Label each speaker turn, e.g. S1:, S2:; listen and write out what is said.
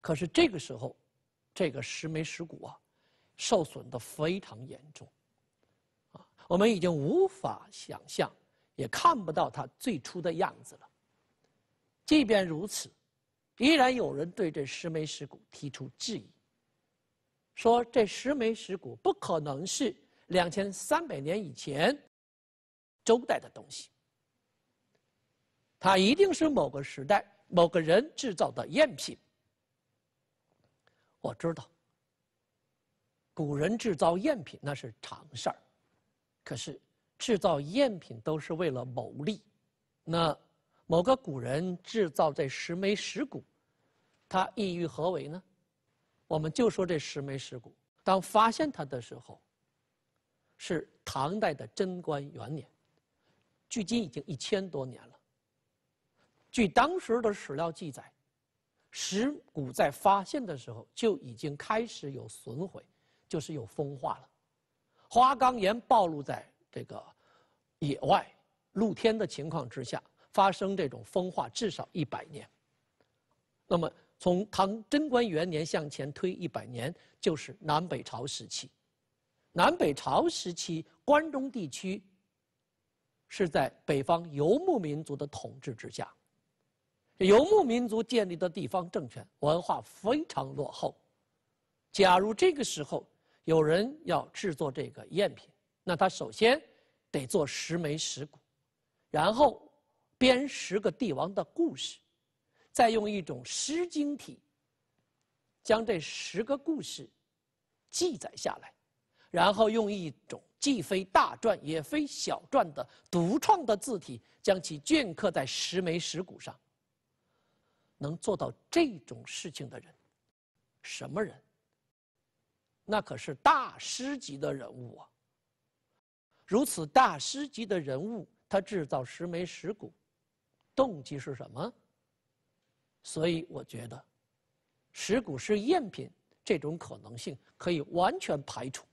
S1: 可是这个时候，这个石梅石骨啊，受损的非常严重，啊，我们已经无法想象，也看不到它最初的样子了。即便如此，依然有人对这石梅石骨提出质疑，说这石梅石骨不可能是两千三百年以前周代的东西，它一定是某个时代某个人制造的赝品。我知道，古人制造赝品那是常事儿，可是制造赝品都是为了牟利。那某个古人制造这十枚石鼓，他意欲何为呢？我们就说这十枚石鼓，当发现它的时候，是唐代的贞观元年，距今已经一千多年了。据当时的史料记载。石鼓在发现的时候就已经开始有损毁，就是有风化了。花岗岩暴露在这个野外、露天的情况之下，发生这种风化至少一百年。那么从唐贞观元年向前推一百年，就是南北朝时期。南北朝时期，关中地区是在北方游牧民族的统治之下。游牧民族建立的地方政权文化非常落后。假如这个时候有人要制作这个赝品，那他首先得做十枚石鼓，然后编十个帝王的故事，再用一种诗经体将这十个故事记载下来，然后用一种既非大篆也非小篆的独创的字体，将其镌刻在十枚石鼓上。能做到这种事情的人，什么人？那可是大师级的人物啊！如此大师级的人物，他制造十枚石鼓，动机是什么？所以我觉得，石鼓是赝品，这种可能性可以完全排除。